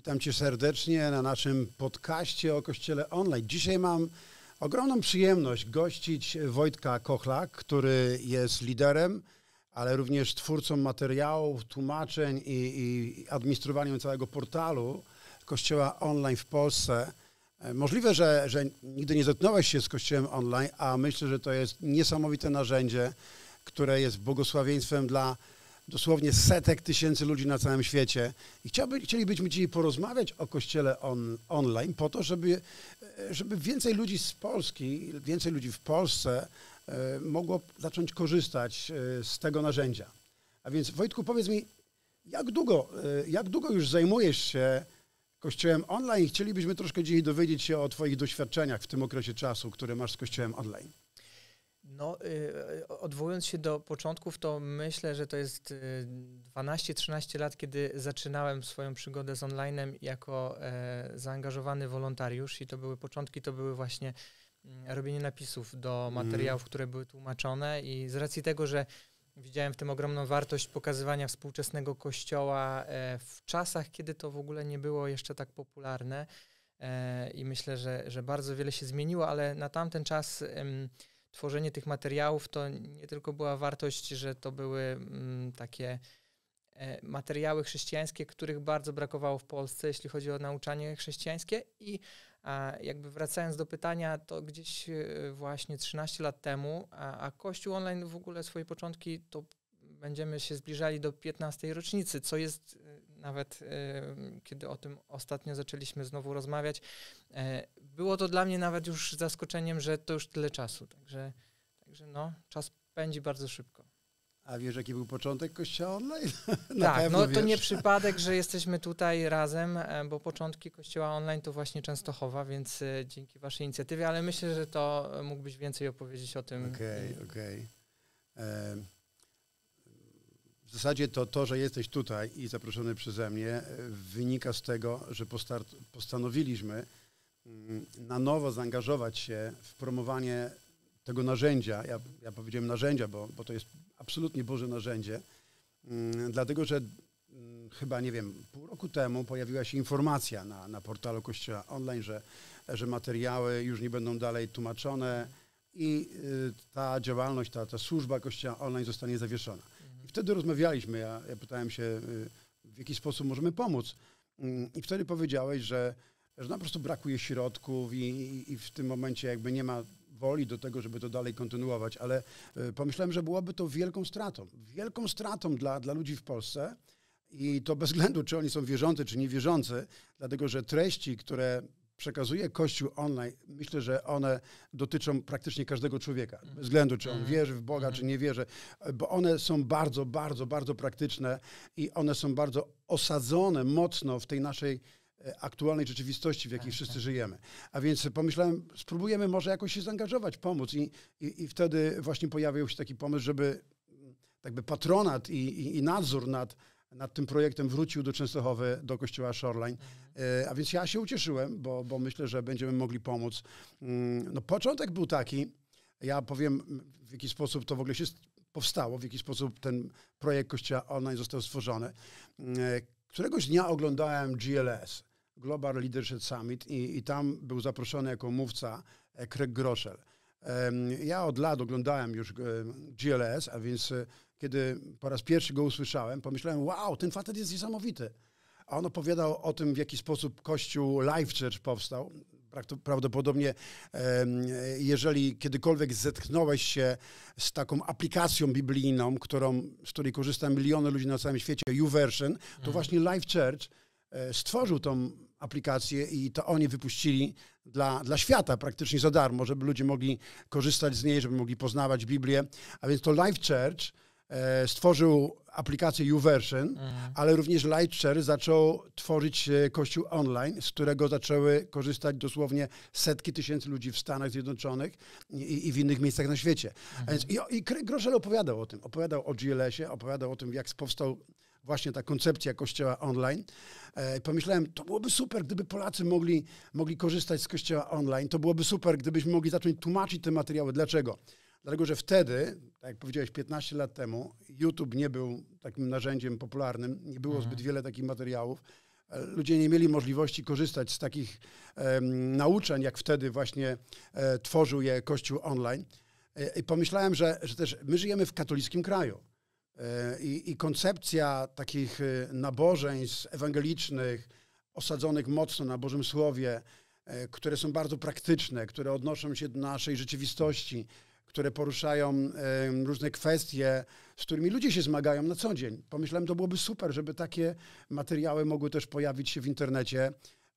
Witam Cię serdecznie na naszym podcaście o Kościele Online. Dzisiaj mam ogromną przyjemność gościć Wojtka Kochla, który jest liderem, ale również twórcą materiałów, tłumaczeń i, i administrowaniem całego portalu Kościoła Online w Polsce. E, możliwe, że, że nigdy nie zetknąłeś się z Kościołem Online, a myślę, że to jest niesamowite narzędzie, które jest błogosławieństwem dla dosłownie setek tysięcy ludzi na całym świecie. I chciałby, chcielibyśmy dzisiaj porozmawiać o kościele on, online po to, żeby, e, żeby więcej ludzi z Polski, więcej ludzi w Polsce e, mogło zacząć korzystać e, z tego narzędzia. A więc Wojtku, powiedz mi, jak długo, jak długo już zajmujesz się Kościołem online? Chcielibyśmy troszkę dzisiaj dowiedzieć się o Twoich doświadczeniach w tym okresie czasu, który masz z Kościołem online. No, y, odwołując się do początków, to myślę, że to jest 12-13 y, lat, kiedy zaczynałem swoją przygodę z onlinem jako e, zaangażowany wolontariusz i to były początki, to były właśnie mm, robienie napisów do mhm. materiałów, które były tłumaczone i z racji tego, że widziałem w tym ogromną wartość pokazywania współczesnego kościoła e, w czasach, kiedy to w ogóle nie było jeszcze tak popularne e, i myślę, że, że bardzo wiele się zmieniło, ale na tamten czas tworzenie tych materiałów to nie tylko była wartość, że to były mm, takie e, materiały chrześcijańskie, których bardzo brakowało w Polsce, jeśli chodzi o nauczanie chrześcijańskie. I a, jakby wracając do pytania, to gdzieś e, właśnie 13 lat temu, a, a Kościół Online w ogóle swoje początki to będziemy się zbliżali do 15 rocznicy, co jest e, nawet y, kiedy o tym ostatnio zaczęliśmy znowu rozmawiać, y, było to dla mnie nawet już zaskoczeniem, że to już tyle czasu. Także, także no, czas pędzi bardzo szybko. A wiesz, jaki był początek kościoła online? Na tak, no wiesz. to nie przypadek, że jesteśmy tutaj razem, e, bo początki kościoła online to właśnie Częstochowa, więc e, dzięki Waszej inicjatywie, ale myślę, że to mógłbyś więcej opowiedzieć o tym. Okej, okay, okej. Okay. W zasadzie to, to, że jesteś tutaj i zaproszony przeze mnie, e, wynika z tego, że postanowiliśmy mm, na nowo zaangażować się w promowanie tego narzędzia. Ja, ja powiedziałem narzędzia, bo, bo to jest absolutnie Boże narzędzie, mm, dlatego że mm, chyba, nie wiem, pół roku temu pojawiła się informacja na, na portalu Kościoła Online, że, że materiały już nie będą dalej tłumaczone i y, ta działalność, ta, ta służba Kościoła Online zostanie zawieszona wtedy rozmawialiśmy, ja, ja pytałem się, y, w jaki sposób możemy pomóc. Mm, I wtedy powiedziałeś, że, że na no prostu brakuje środków i, i, w tym momencie jakby nie ma woli do tego, żeby to dalej kontynuować, ale y, pomyślałem, że byłaby to wielką stratą. Wielką stratą dla, dla ludzi w Polsce i to bez względu, czy oni są wierzący, czy niewierzący, dlatego że treści, które przekazuje Kościół online, myślę, że one dotyczą praktycznie każdego człowieka, bez względu czy on mhm. wierzy w Boga, czy mhm. nie wierzy, bo one są bardzo, bardzo, bardzo praktyczne i one są bardzo osadzone mocno w tej naszej e, aktualnej rzeczywistości, w jakiej tak, wszyscy tak. żyjemy. A więc pomyślałem, spróbujemy może jakoś się zaangażować, pomóc i, i, i wtedy właśnie pojawił się taki pomysł, żeby jakby mm, patronat i, i, i nadzór nad nad tym projektem wrócił do Częstochowy, do kościoła Shoreline. E, a więc ja się ucieszyłem, bo, bo myślę, że będziemy mogli pomóc. Mm, no, początek był taki, ja powiem w jaki sposób to w ogóle się powstało, w jaki sposób ten projekt kościoła online został stworzony. Mm, e, któregoś dnia oglądałem GLS, Global Leadership Summit, i, i tam był zaproszony jako mówca e, Craig Groszel. Ja od lat oglądałem już GLS, a więc kiedy po raz pierwszy go usłyszałem, pomyślałem, wow, ten facet jest niesamowity. A on opowiadał o tym, w jaki sposób Kościół Life Church powstał. Prawdopodobnie, jeżeli kiedykolwiek zetknąłeś się z taką aplikacją biblijną, którą, z której korzysta miliony ludzi na całym świecie, YouVersion, to mhm. właśnie Life Church e, stworzył tą aplikację i to oni wypuścili dla, dla świata praktycznie za darmo, żeby ludzie mogli korzystać z niej, żeby mogli poznawać Biblię. A więc to Life Church E, stworzył aplikację YouVersion, mhm. ale również Lightshare zaczął tworzyć e, kościół online, z którego zaczęły korzystać dosłownie setki tysięcy ludzi w Stanach Zjednoczonych i, i w innych miejscach na świecie. Mhm. I, i Groszel opowiadał o tym, opowiadał o GLS-ie, opowiadał o tym, jak powstał właśnie ta koncepcja kościoła online. E, pomyślałem, to byłoby super, gdyby Polacy mogli, mogli korzystać z kościoła online. To byłoby super, gdybyśmy mogli zacząć tłumaczyć te materiały. Dlaczego? Dlatego, że wtedy, tak jak powiedziałeś, 15 lat temu, YouTube nie był takim narzędziem popularnym, nie było mhm. zbyt wiele takich materiałów. E, ludzie nie mieli możliwości korzystać z takich e, nauczeń, jak wtedy właśnie e, tworzył je Kościół online. E, I pomyślałem, że, że też my żyjemy w katolickim kraju. E, I, I, koncepcja takich e, nabożeństw ewangelicznych, osadzonych mocno na Bożym Słowie, które są bardzo praktyczne, które odnoszą się do naszej rzeczywistości, które poruszają różne kwestie, z którymi ludzie się zmagają na co dzień. Pomyślałem, to byłoby super, żeby takie materiały mogły też pojawić się w internecie,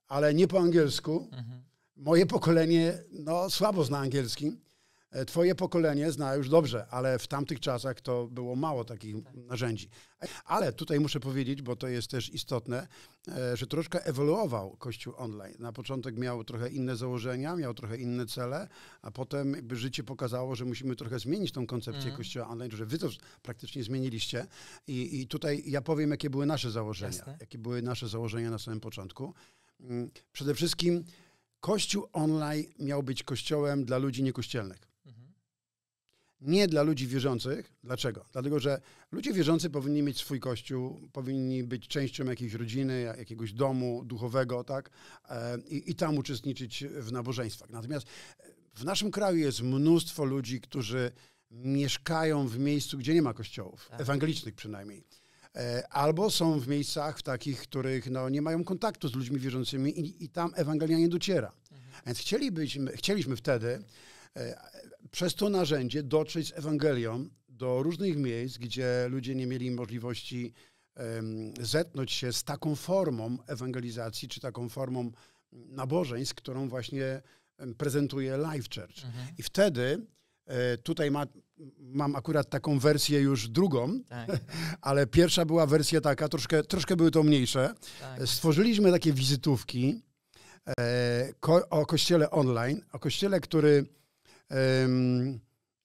ale nie po angielsku. Mhm. Moje pokolenie no, słabo zna angielski. E, twoje pokolenie zna już dobrze, ale w tamtych czasach to było mało takich tak. narzędzi. Ale tutaj muszę powiedzieć, bo to jest też istotne, e, że troszkę ewoluował Kościół online. Na początek miał trochę inne założenia, miał trochę inne cele, a potem jakby życie pokazało, że musimy trochę zmienić tą koncepcję mm. Kościoła online, że wy to praktycznie zmieniliście. I, I, tutaj ja powiem, jakie były nasze założenia. Jasne. Jakie były nasze założenia na samym początku. Mm, przede wszystkim Kościół online miał być kościołem dla ludzi niekościelnych nie dla ludzi wierzących. Dlaczego? Dlatego, że ludzie wierzący powinni mieć swój kościół, powinni być częścią jakiejś rodziny, jakiegoś domu duchowego, tak? E, I, i tam uczestniczyć w nabożeństwach. Natomiast e, w naszym kraju jest mnóstwo ludzi, którzy mieszkają w miejscu, gdzie nie ma kościołów, tak. ewangelicznych przynajmniej. E, albo są w miejscach w takich, których no, nie mają kontaktu z ludźmi wierzącymi i, i tam Ewangelia nie dociera. Mhm. Więc chcielibyśmy, chcieliśmy wtedy przez to narzędzie dotrzeć z Ewangelią do różnych miejsc, gdzie ludzie nie mieli możliwości zetnąć się z taką formą ewangelizacji, czy taką formą nabożeństw, którą właśnie prezentuje Life Church. Mhm. I wtedy e, tutaj ma, mam akurat taką wersję już drugą, tak. ale pierwsza była wersja taka, troszkę, troszkę były to mniejsze. Tak. Stworzyliśmy takie wizytówki e, o kościele online, o kościele, który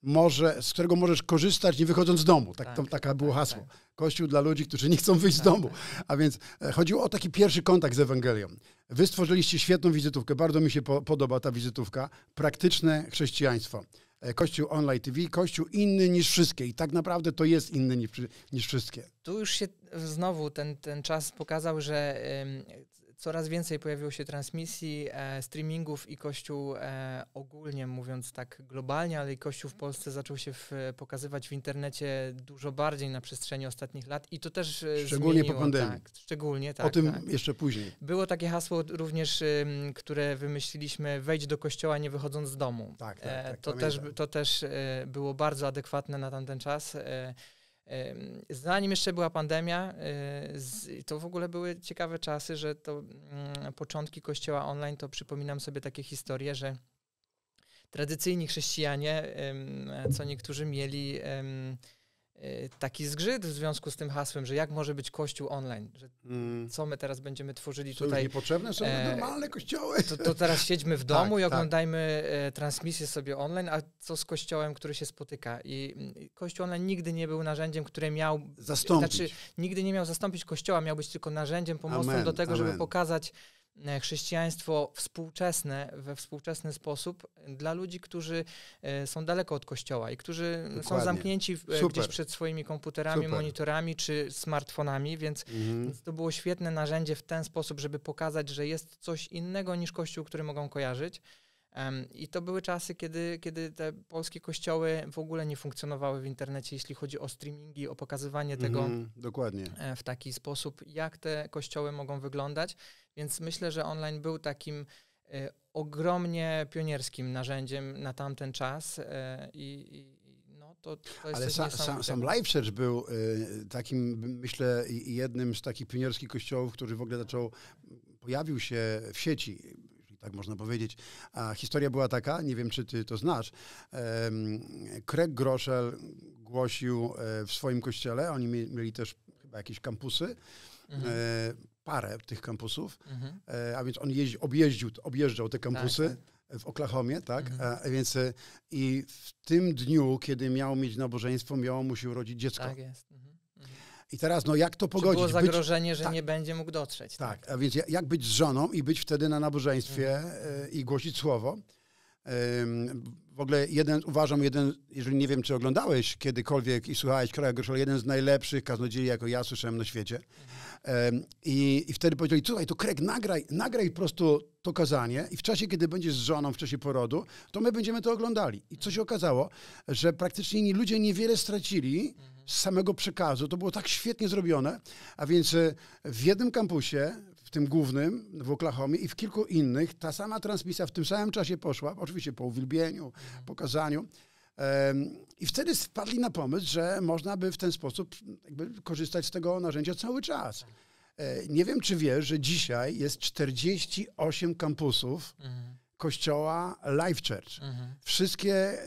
może, z którego możesz korzystać nie wychodząc z domu. Tak, tak, to, taka było tak, hasło. Tak. Kościół dla ludzi, którzy nie chcą wyjść z tak, domu. Tak. A więc e, chodziło o taki pierwszy kontakt z Ewangelią. Wy stworzyliście świetną wizytówkę, bardzo mi się po, podoba ta wizytówka. Praktyczne chrześcijaństwo. E, kościół Online TV, kościół inny niż wszystkie i tak naprawdę to jest inny niż, niż wszystkie. Tu już się znowu ten, ten czas pokazał, że coraz więcej pojawiło się transmisji, e, streamingów i Kościół e, ogólnie mówiąc tak globalnie, ale i Kościół w mhm. Polsce zaczął się w, e, pokazywać w internecie dużo bardziej na przestrzeni ostatnich lat i to też e, Szczególnie zmieniło, po tak, pandemii. Tak, szczególnie, tak. O tym tak. jeszcze później. Było takie hasło również, które wymyśliliśmy, wejdź do kościoła nie wychodząc z domu. Tak, tak, e, tak to, też, to też było bardzo adekwatne na tamten czas. Zanim jeszcze była pandemia, e, to w ogóle były ciekawe czasy, że to mm, początki kościoła online, to przypominam sobie takie historie, że tradycyjni chrześcijanie, co niektórzy mieli Y, taki zgrzyt w związku z tym hasłem, że jak może być kościół online, że mm. co my teraz będziemy tworzyli co tutaj. Niepotrzebne są e, normalne kościoły. To, to, teraz siedźmy w tak, domu tak, i oglądajmy tak. transmisję sobie online, a co z kościołem, który się spotyka. Mm, I kościół online nigdy nie był narzędziem, które miał... Zastąpić. Znaczy, nigdy nie miał zastąpić kościoła, miał być tylko narzędziem, pomocnym do tego, amen. żeby pokazać E, chrześcijaństwo współczesne we współczesny sposób dla ludzi, którzy e, są daleko od kościoła i którzy Dokładnie. są zamknięci e, Super. gdzieś przed swoimi komputerami, Super. monitorami czy smartfonami, więc, mhm. więc to było świetne narzędzie w ten sposób, żeby pokazać, że jest coś innego niż kościół, który mogą kojarzyć. I to były czasy, kiedy, kiedy te polskie kościoły w ogóle nie funkcjonowały w internecie, jeśli chodzi o streamingi, o pokazywanie tego mm, dokładnie. E, w taki sposób, jak te kościoły mogą wyglądać. Więc myślę, że online był takim e, ogromnie pionierskim narzędziem na tamten czas e, i, no, to, to Ale sa, sam, sam Live Church był takim, myślę, jednym z takich pionierskich kościołów, który w ogóle zaczął, pojawił się w sieci tak można powiedzieć. A historia była taka, nie wiem czy ty to znasz, Craig Groszel głosił e, w swoim kościele, oni mieli też chyba jakieś kampusy, e, mhm. parę tych kampusów, mhm. E, a więc on jeździ, objeździł, objeżdżał te kampusy. Tak w Oklahomie, tak? Mhm. A więc i w tym dniu, kiedy miał mieć nabożeństwo, miało mu się urodzić dziecko. Tak jest. Mhm. I teraz, no jak to pogodzić? Czy było zagrożenie, być... że tak. nie będzie mógł dotrzeć. Tak. tak, a więc jak być z żoną i być wtedy na nabożeństwie mhm. i głosić słowo? W ogóle jeden, uważam, jeden, jeżeli nie wiem, czy oglądałeś kiedykolwiek i słuchałeś Kraja Gerszela, jeden z najlepszych kaznodziei, jako ja słyszałem na świecie. i, I wtedy powiedzieli, słuchaj, to Craig, nagraj, nagraj po prostu to kazanie i w czasie, kiedy będziesz z żoną, w czasie porodu, to my będziemy to oglądali. I co się okazało, że praktycznie ludzie niewiele stracili, mhm z samego przekazu. To było tak świetnie zrobione, a więc e, w jednym kampusie, w tym głównym w Oklahomie i w kilku innych, ta sama transmisja w tym samym czasie poszła, oczywiście po uwielbieniu, mhm. pokazaniu. I wtedy wpadli na pomysł, że można by w ten sposób korzystać z tego narzędzia cały czas. Tak. E, nie wiem, czy wiesz, że dzisiaj jest 48 kampusów mhm kościoła Life Church. Mhm. Wszystkie,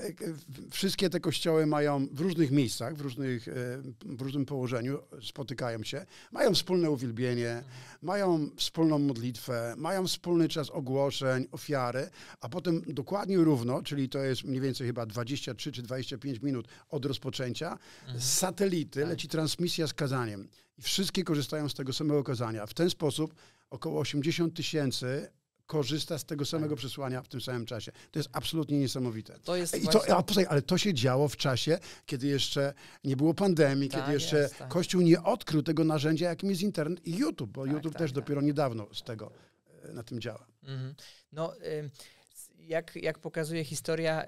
wszystkie te kościoły mają w różnych miejscach, w, różnych, e, w różnym położeniu, spotykają się, mają wspólne uwielbienie, mhm. mają wspólną modlitwę, mają wspólny czas ogłoszeń, ofiary, a potem dokładnie równo, czyli to jest mniej więcej chyba 23 czy 25 minut od rozpoczęcia, mhm. z satelity tak. leci transmisja z kazaniem. I wszystkie korzystają z tego samego kazania. W ten sposób około 80 tysięcy korzysta z tego samego tak. przesłania w tym samym czasie. To jest absolutnie niesamowite. To jest I to, właśnie... a, ale to się działo w czasie, kiedy jeszcze nie było pandemii, tak, kiedy jeszcze jest, tak. Kościół nie odkrył tego narzędzia, jakim jest internet i YouTube, bo tak, YouTube tak, też tak. dopiero niedawno z tego e, na tym działa. Mhm. No... Y jak, jak pokazuje historia,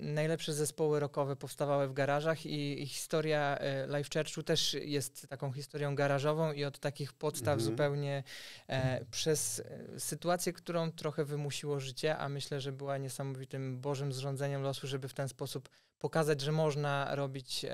najlepsze zespoły rockowe powstawały w garażach i historia y, Live Churchu też jest taką historią garażową i od takich podstaw mhm. zupełnie e, mhm. przez e, sytuację, którą trochę wymusiło życie, a myślę, że była niesamowitym bożym zrządzeniem losu, żeby w ten sposób pokazać, że można robić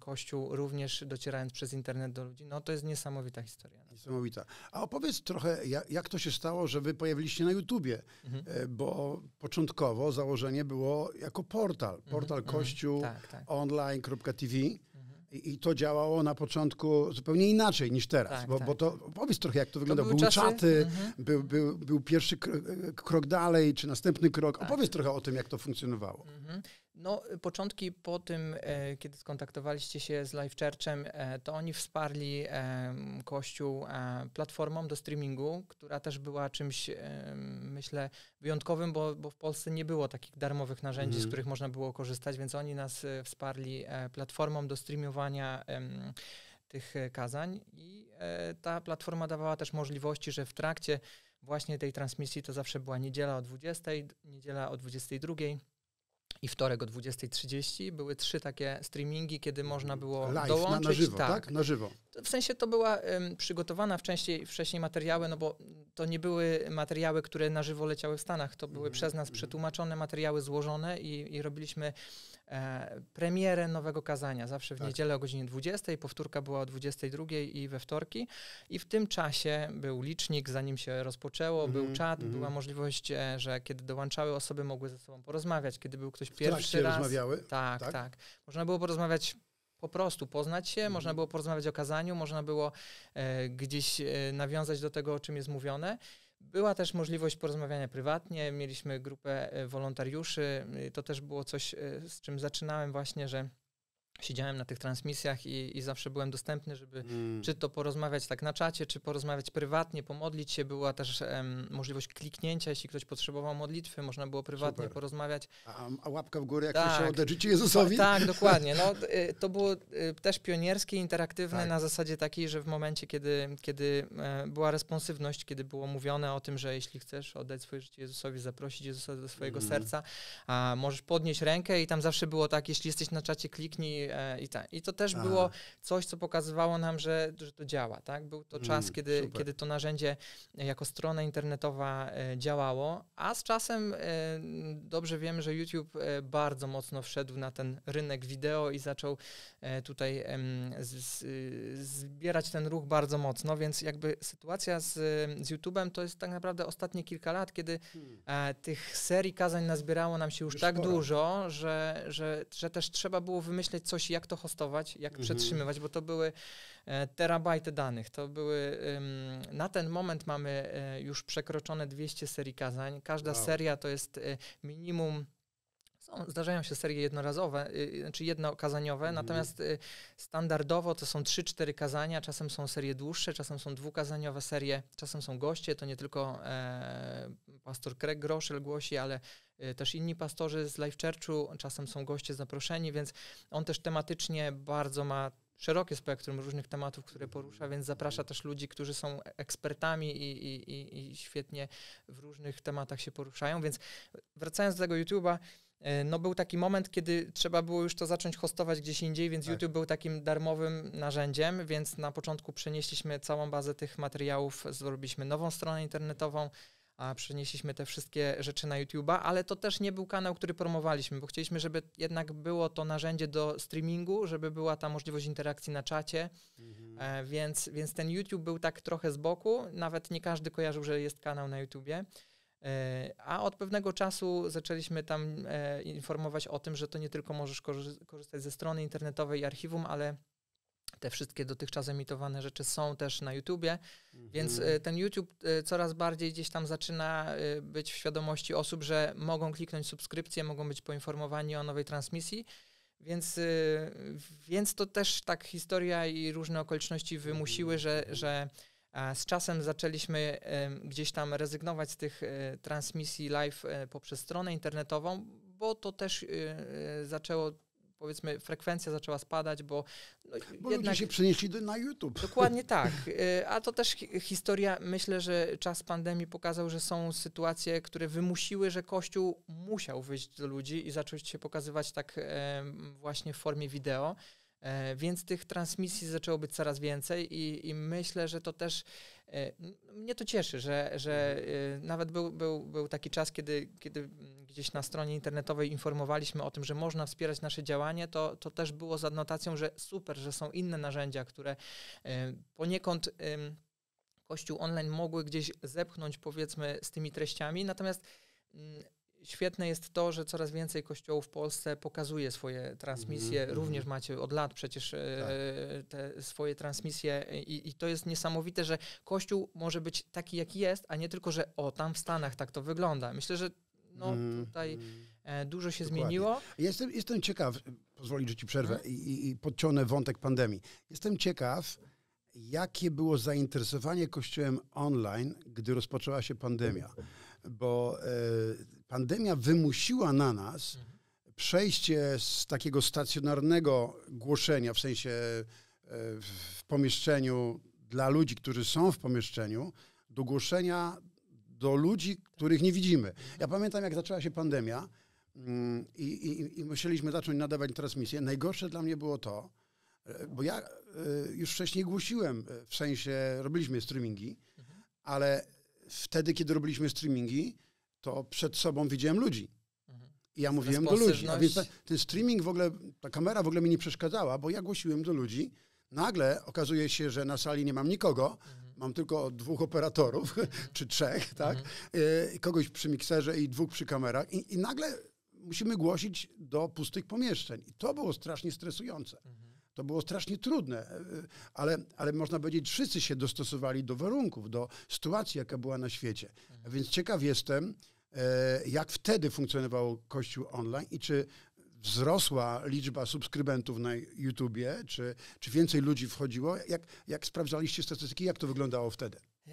kościół również docierając przez internet do ludzi, no to jest niesamowita historia. No. Niesamowita. A opowiedz trochę, jak, jak to się stało, że wy pojawiliście na YouTubie, mhm. E, bo początkowo założenie było jako portal, mhm, portal mhm. kościół mhm. tak, tak. online.tv. Mhm. I to działało na początku zupełnie inaczej niż teraz, tak, bo, tak. bo to powiedz trochę, jak to wyglądało. były, były czasy... czaty, mhm. był, był, był, pierwszy e, krok, dalej, czy następny krok. Tak. Opowiedz trochę o tym, jak to funkcjonowało. No, początki po tym, e, kiedy skontaktowaliście się z Live Churchem, e, to oni wsparli e, Kościół platformą do streamingu, która też była czymś, myślę, wyjątkowym, bo, bo w Polsce nie było takich darmowych narzędzi, mm. z mhm. których można było korzystać, więc oni nas wsparli platformą do streamowania tych kazań i ta platforma dawała też możliwości, że w trakcie właśnie tej transmisji to zawsze była niedziela o 20, niedziela o 22 i wtorek o 20.30 były trzy takie streamingi, kiedy można było Live, dołączyć. Na, na żywo, tak. tak? Na żywo. W sensie to była um, przygotowana wcześniej, wcześniej materiały, no bo to nie były materiały, które na żywo leciały w Stanach. To były mm. przez nas mhm. przetłumaczone materiały złożone i, i robiliśmy e, premierę nowego kazania, zawsze w tak. niedzielę o godzinie 20, powtórka była o 22 i we wtorki. I w tym czasie był licznik, zanim się rozpoczęło, mm, był czat, mm. była możliwość, e, że kiedy dołączały osoby, mogły ze sobą porozmawiać, kiedy był ktoś w tak pierwszy raz. rozmawiały? Tak, tak, tak. Można było porozmawiać po prostu poznać się, mhm. można było porozmawiać o kazaniu, można było e, gdzieś e, nawiązać do tego, o czym jest mówione. Była też możliwość porozmawiania prywatnie, mieliśmy grupę e, wolontariuszy. Y, to też było coś, e, z czym zaczynałem właśnie, że siedziałem na tych transmisjach i, i zawsze byłem dostępny, żeby mm. czy to porozmawiać tak na czacie, czy porozmawiać prywatnie, pomodlić się. Była też możliwość kliknięcia, jeśli ktoś potrzebował modlitwy, można było prywatnie Super. porozmawiać. A, a, łapka w górę, jak tak. się odleczycie Jezusowi. Tak, tak dokładnie. No, y, to było y, też pionierskie, interaktywne tak. na zasadzie takiej, że w momencie, kiedy, kiedy e, była responsywność, kiedy było mówione o tym, że jeśli chcesz oddać swoje życie Jezusowi, zaprosić Jezusa do swojego mm. serca, a możesz podnieść rękę i tam zawsze było tak, jeśli jesteś na czacie, kliknij e, i tak. I to też Aha. było coś, co pokazywało nam, że, że to działa, tak? Był to czas, mm, kiedy, kiedy to narzędzie jako strona internetowa e, działało, a z czasem e, dobrze wiemy, że YouTube e, bardzo mocno wszedł na ten rynek wideo i zaczął e, tutaj z, z, zbierać ten ruch bardzo mocno, więc jakby sytuacja z, z YouTube'em to jest tak naprawdę ostatnie kilka lat, kiedy hmm. e, tych serii kazań nazbierało nam się już, już tak pora. dużo, że, że, że też trzeba było wymyśleć coś, jak to hostować, jak mhm. przetrzymywać, bo to były e, terabajty danych. To były, na ten moment mamy e, już przekroczone 200 serii kazań. Każda wow. seria to jest e, minimum no, zdarzają się serie jednorazowe, y, y znaczy jednokazaniowe, mhm. natomiast y, standardowo to są 3-4 kazania, czasem są serie dłuższe, czasem są dwukazaniowe serie, czasem są goście, to nie tylko e, pastor Craig Groszel głosi, ale y, też inni pastorzy z Life Churchu, czasem są goście zaproszeni, więc on też tematycznie bardzo ma szerokie spektrum różnych tematów, które porusza, więc zaprasza też ludzi, którzy są ekspertami i, i, i świetnie w różnych tematach się poruszają. Więc wracając do tego YouTube'a, E, no był taki moment, kiedy trzeba było już to zacząć hostować gdzieś indziej, więc tak. YouTube był takim darmowym narzędziem, więc na początku przenieśliśmy całą bazę tych materiałów, zrobiliśmy nową stronę internetową, a przenieśliśmy te wszystkie rzeczy na YouTube'a, ale to też nie był kanał, który promowaliśmy, bo chcieliśmy, żeby jednak było to narzędzie do streamingu, żeby była ta możliwość interakcji na czacie, mhm. e, więc, więc ten YouTube był tak trochę z boku, nawet nie każdy kojarzył, że jest kanał na YouTubie. E, a od pewnego czasu zaczęliśmy tam e, informować o tym, że to nie tylko możesz korzystać ze strony internetowej i archiwum, ale te wszystkie dotychczas emitowane rzeczy są też na YouTubie, mhm. więc e, ten YouTube coraz bardziej gdzieś tam zaczyna być w świadomości osób, że mogą kliknąć subskrypcję, mogą być poinformowani o nowej transmisji. Więc, więc to też tak historia i różne okoliczności wymusiły, że, mhm. że z czasem zaczęliśmy gdzieś tam rezygnować z tych e, transmisji live e, poprzez stronę internetową, bo to też e, zaczęło powiedzmy frekwencja zaczęła spadać, bo, no, bo jednak... się przenieśli do, na YouTube. Dokładnie tak. A to też historia, myślę, że czas pandemii pokazał, że są sytuacje, które wymusiły, że Kościół musiał wyjść do ludzi i zacząć się pokazywać tak właśnie w formie wideo. E, więc tych transmisji zaczęło być coraz więcej i, i myślę, że to też e, mnie to cieszy, że, że e, nawet był, był, był taki czas, kiedy, kiedy gdzieś na stronie internetowej informowaliśmy o tym, że można wspierać nasze działanie, to, to też było z adnotacją, że super, że są inne narzędzia, które poniekąd Kościół online mogły gdzieś zepchnąć powiedzmy z tymi treściami, natomiast mm, świetne jest to, że coraz więcej kościołów w Polsce pokazuje swoje transmisje. Mm-hmm. Również macie od lat przecież e, tak. te swoje transmisje I, I, to jest niesamowite, że kościół może być taki, jaki jest, a nie tylko, że o, tam w Stanach tak to wygląda. Myślę, że no, mm-hmm. tutaj mhm. E, dużo się Dokładnie. zmieniło. Jestem, jestem ciekaw, pozwolić, że ci przerwę hmm? i, i podciągnę wątek pandemii. Jestem ciekaw, jakie było zainteresowanie Kościołem online, gdy rozpoczęła się pandemia? Bo e, pandemia wymusiła na nas mhm. przejście z takiego stacjonarnego głoszenia, w sensie e, w pomieszczeniu dla ludzi, którzy są w pomieszczeniu, do głoszenia do ludzi, których nie widzimy. Ja pamiętam, jak zaczęła się pandemia mm, i, i, i musieliśmy zacząć nadawać transmisję. Najgorsze dla mnie było to, e, bo ja e, już wcześniej głosiłem, w sensie robiliśmy streamingi, mhm. ale wtedy, kiedy robiliśmy streamingi, to przed sobą widziałem ludzi. Mhm. I ja mówiłem do ludzi. A więc ten streaming w ogóle, ta kamera w ogóle mi nie przeszkadzała, bo ja głosiłem do ludzi. Nagle okazuje się, że na sali nie mam nikogo, mhm. mam tylko dwóch operatorów, mhm. czy trzech, tak? Mhm. E, kogoś przy mikserze i dwóch przy kamerach. I, I, nagle musimy głosić do pustych pomieszczeń. I to było strasznie stresujące. To było strasznie trudne, e, ale, ale można powiedzieć, wszyscy się dostosowali do warunków, do sytuacji, jaka była na świecie. A więc ciekaw jestem, E, jak wtedy funkcjonował Kościół online i czy wzrosła liczba subskrybentów na YouTubie, czy, czy więcej ludzi wchodziło? Jak, jak sprawdzaliście statystyki, jak to wyglądało wtedy?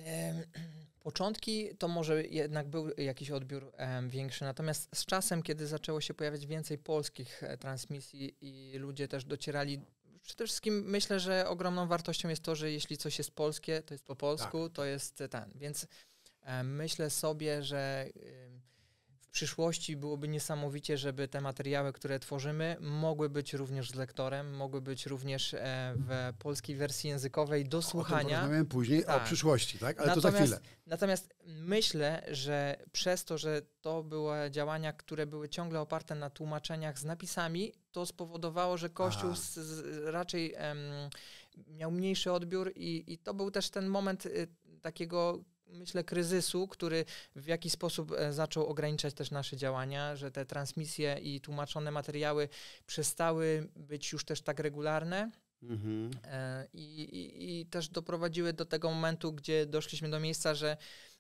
Początki to może jednak był jakiś odbiór większy, natomiast z czasem, kiedy zaczęło się pojawiać więcej polskich e, transmisji i ludzie też docierali, przede wszystkim myślę, że ogromną wartością jest to, że jeśli coś jest polskie, to jest po polsku, tak. to jest ten. Więc e, myślę sobie, że w przyszłości byłoby niesamowicie, żeby te materiały, które tworzymy, mogły być również z lektorem, mogły być również e, w polskiej wersji językowej do słuchania. O tym później, tak. o przyszłości, tak? Ale natomiast, to za chwilę. Natomiast myślę, że przez to, że to były działania, które były ciągle oparte na tłumaczeniach z napisami, to spowodowało, że Kościół z, z, raczej em, miał mniejszy odbiór i, i to był też ten moment y, takiego myślę, kryzysu, który w jakiś sposób e, zaczął ograniczać też nasze działania, że te transmisje i tłumaczone materiały przestały być już też tak regularne. Mhm. E, I, i, I też doprowadziły do tego momentu, gdzie doszliśmy do miejsca, że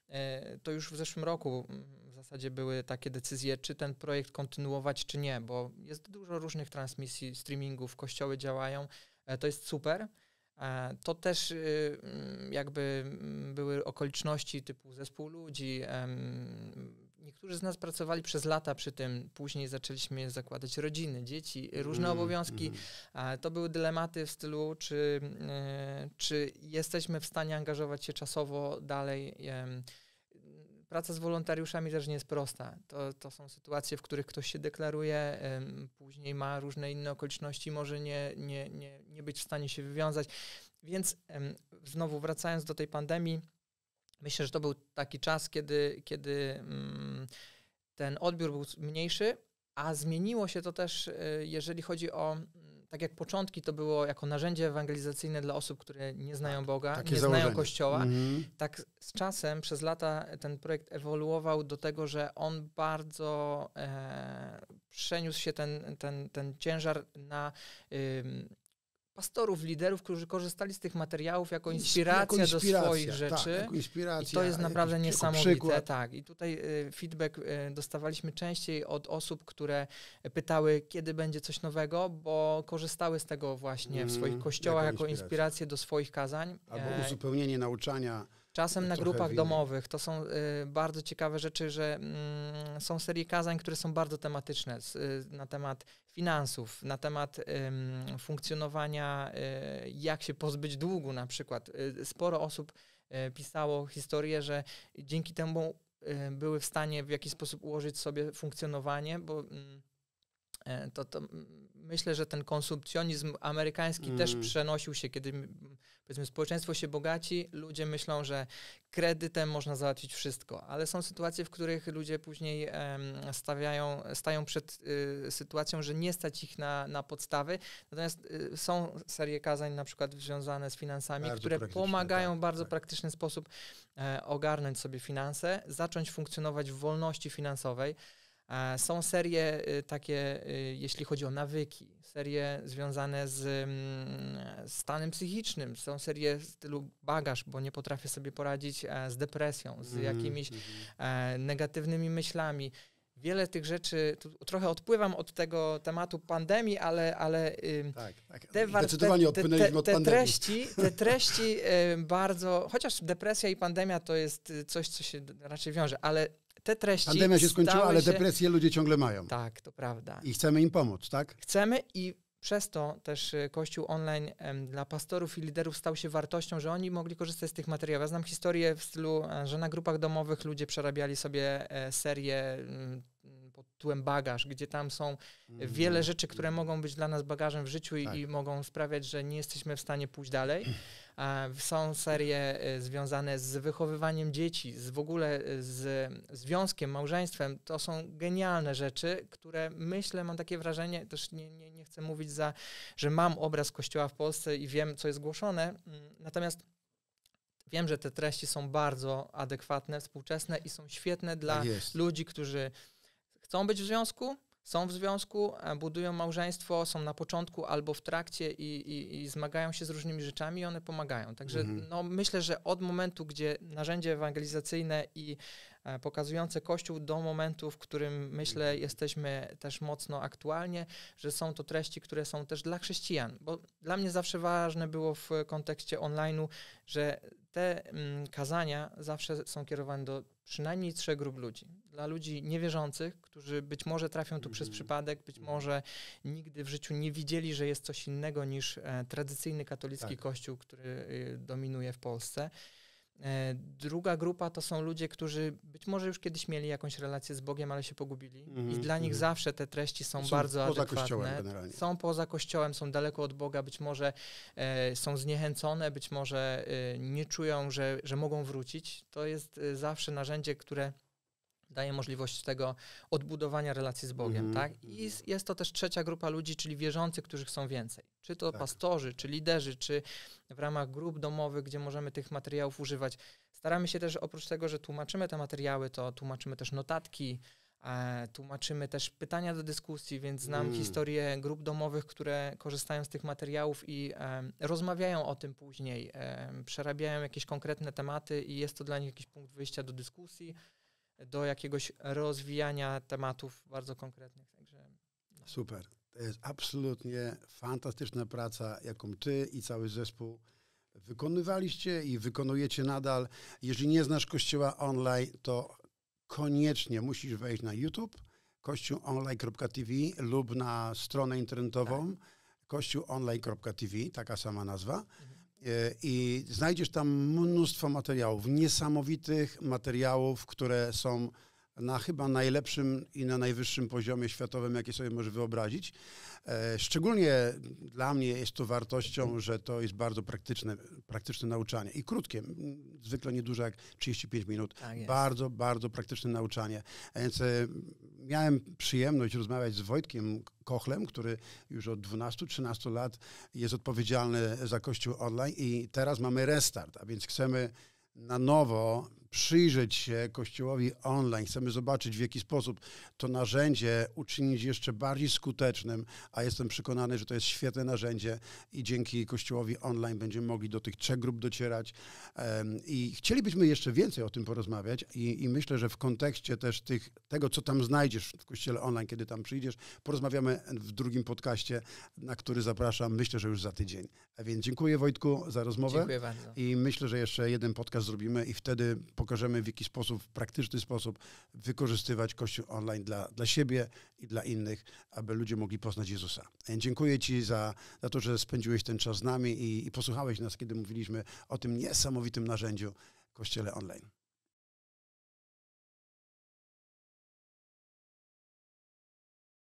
e, to już w zeszłym roku w zasadzie były takie decyzje, czy ten projekt kontynuować, czy nie, bo jest dużo różnych transmisji, streamingów, kościoły działają, to jest super, E, to też y, mm, jakby mm, były okoliczności typu zespół ludzi. Niektórzy z nas pracowali przez lata przy tym, później zaczęliśmy zakładać rodziny, dzieci, różne mm, obowiązki. Mm. E, to były dylematy w stylu, czy, y, czy jesteśmy w stanie angażować się czasowo dalej praca z wolontariuszami też nie jest prosta. To, to są sytuacje, w których ktoś się deklaruje, później ma różne inne okoliczności, może nie, nie, nie, nie być w stanie się wywiązać. Więc znowu wracając do tej pandemii, myślę, że to był taki czas, kiedy, kiedy mm, ten odbiór był mniejszy, a zmieniło się to też, e, jeżeli chodzi o tak jak początki to było jako narzędzie ewangelizacyjne dla osób, które nie znają tak, Boga, Takie nie założenie. znają Kościoła, mm. tak z czasem przez lata ten projekt ewoluował do tego, że on bardzo e, przeniósł się ten, ten, ten ciężar na y, pastorów, liderów, którzy korzystali z tych materiałów jako inspiracja, jako inspiracja do swoich tak, rzeczy. Tak, I to jest naprawdę niesamowite. Tak. I tutaj y, feedback y, dostawaliśmy częściej od osób, które pytały, kiedy będzie coś nowego, bo korzystały z tego właśnie w swoich mm, kościołach jako, jako inspirację do swoich kazań. Albo e, uzupełnienie nauczania Czasem na grupach domowych. To są y, bardzo ciekawe rzeczy, że y, są serie kazań, które są bardzo tematyczne z, y, na temat finansów, na temat funkcjonowania, y, jak się pozbyć długu na przykład. Y, sporo osób y, pisało historię, że dzięki temu były w stanie w jakiś sposób ułożyć sobie funkcjonowanie, bo mm, E, to, to myślę, że ten konsumpcjonizm amerykański mm. też przenosił się, kiedy powiedzmy społeczeństwo się bogaci, ludzie myślą, że kredytem można załatwić wszystko, ale są sytuacje, w których ludzie później stawiają, stają przed y, sytuacją, że nie stać ich na, na podstawy, natomiast y, są serie kazań na przykład związane z finansami, bardzo które pomagają tak, bardzo tak. praktyczny sposób e, ogarnąć sobie finanse, zacząć funkcjonować w wolności finansowej, E, są serie y, takie, y, jeśli chodzi o nawyki, serie związane mm, z stanem psychicznym, są serie w stylu bagaż, bo nie potrafię sobie poradzić e, z depresją, z mhm, jakimiś mhm. E, negatywnymi myślami. Wiele tych rzeczy, trochę odpływam od tego tematu pandemii, ale, ale tak, tak. Te, Zdecydowanie te, te, Treści, te treści y, bardzo, chociaż depresja i pandemia to jest coś, co się raczej wiąże, ale te treści. Pandemia się skończyła, ale się... ludzie ciągle mają. Tak, to prawda. I chcemy im pomóc, tak? Chcemy i przez to też y, Kościół online dla pastorów i liderów stał się wartością, że oni mogli korzystać z tych materiałów. Ja znam historię w stylu, e, że na grupach domowych ludzie przerabiali sobie e, serię pod tytułem bagaż, gdzie tam są mm. wiele rzeczy, które mogą być dla nas bagażem w życiu i, tak. i mogą sprawiać, że nie jesteśmy w stanie pójść dalej. Są serie e, związane z wychowywaniem dzieci, z w ogóle e, z związkiem, małżeństwem. To są genialne rzeczy, które myślę, mam takie wrażenie, też nie, nie, nie chcę mówić za, że mam obraz kościoła w Polsce i wiem, co jest głoszone. Mm, natomiast Wiem, że te treści są bardzo adekwatne, współczesne i są świetne tak dla ludzi, którzy chcą być w związku, są w związku, e, budują małżeństwo, są na początku albo w trakcie i, i, i zmagają się z różnymi rzeczami i one pomagają. Także mhm. no, myślę, że od momentu, gdzie narzędzie ewangelizacyjne i e, pokazujące Kościół do momentu, w którym myślę mhm. jesteśmy też mocno aktualnie, że są to treści, które są też dla chrześcijan. Bo dla mnie zawsze ważne było w kontekście online'u, że te mm, kazania zawsze są kierowane do przynajmniej trzech grup ludzi. Dla ludzi niewierzących, którzy być może trafią tu przez mhm. przypadek, być mhm. może nigdy w życiu nie widzieli, że jest coś innego niż e, tradycyjny katolicki tak. kościół, który y, dominuje w Polsce. E, druga grupa to są ludzie, którzy być może już kiedyś mieli jakąś relację z Bogiem, ale się pogubili. Mm, I mhm, dla nich mm. zawsze te treści są, są bardzo poza adekwatne. Kościołem generalnie. Są poza kościołem, są daleko od Boga, być może e, są zniechęcone, być może e, nie czują, że, że mogą wrócić. To jest e, zawsze narzędzie, które daje możliwość tego odbudowania relacji z Bogiem, mm. tak? I jest to też trzecia grupa ludzi, czyli wierzący, których są więcej. Czy to tak. pastorzy, czy liderzy, czy w ramach grup domowych, gdzie możemy tych materiałów używać. Staramy się też, oprócz tego, że tłumaczymy te materiały, to tłumaczymy też notatki, e, tłumaczymy też pytania do dyskusji, więc znam mm. historię grup domowych, które korzystają z tych materiałów i e, rozmawiają o tym później, e, przerabiają jakieś konkretne tematy i jest to dla nich jakiś punkt wyjścia do dyskusji do jakiegoś rozwijania tematów bardzo konkretnych. Także, no. Super. To jest absolutnie fantastyczna praca, jaką ty i cały zespół wykonywaliście i wykonujecie nadal. Jeżeli nie znasz kościoła online, to koniecznie musisz wejść na YouTube kościółonline.tv lub na stronę internetową tak. kościółonline.tv, taka sama nazwa. Mhm. E, i znajdziesz tam mnóstwo materiałów, niesamowitych materiałów, które są na chyba najlepszym i na najwyższym poziomie światowym, jaki sobie możesz wyobrazić. E, szczególnie dla mnie jest to wartością, że to jest bardzo praktyczne, praktyczne nauczanie i krótkie, zwykle nieduże jak 35 minut. Tak bardzo, bardzo praktyczne nauczanie. Więc e, miałem przyjemność rozmawiać z Wojtkiem Kochlem, który już od 12-13 lat jest odpowiedzialny za Kościół online i teraz mamy restart, a więc chcemy na nowo przyjrzeć się Kościołowi online, chcemy zobaczyć w jaki sposób to narzędzie uczynić jeszcze bardziej skutecznym, a jestem przekonany, że to jest świetne narzędzie i dzięki Kościołowi online będziemy mogli do tych trzech grup docierać. I chcielibyśmy jeszcze więcej o tym porozmawiać i, i myślę, że w kontekście też tych, tego, co tam znajdziesz w Kościele online, kiedy tam przyjdziesz, porozmawiamy w drugim podcaście, na który zapraszam, myślę, że już za tydzień. A więc dziękuję Wojtku za rozmowę. Dziękuję bardzo. I myślę, że jeszcze jeden podcast zrobimy i wtedy pokażemy w jaki sposób, w praktyczny sposób wykorzystywać Kościół online dla, dla siebie i dla innych, aby ludzie mogli poznać Jezusa. E, dziękuję Ci za, za to, że spędziłeś ten czas z nami i, i posłuchałeś nas, kiedy mówiliśmy o tym niesamowitym narzędziu Kościele online.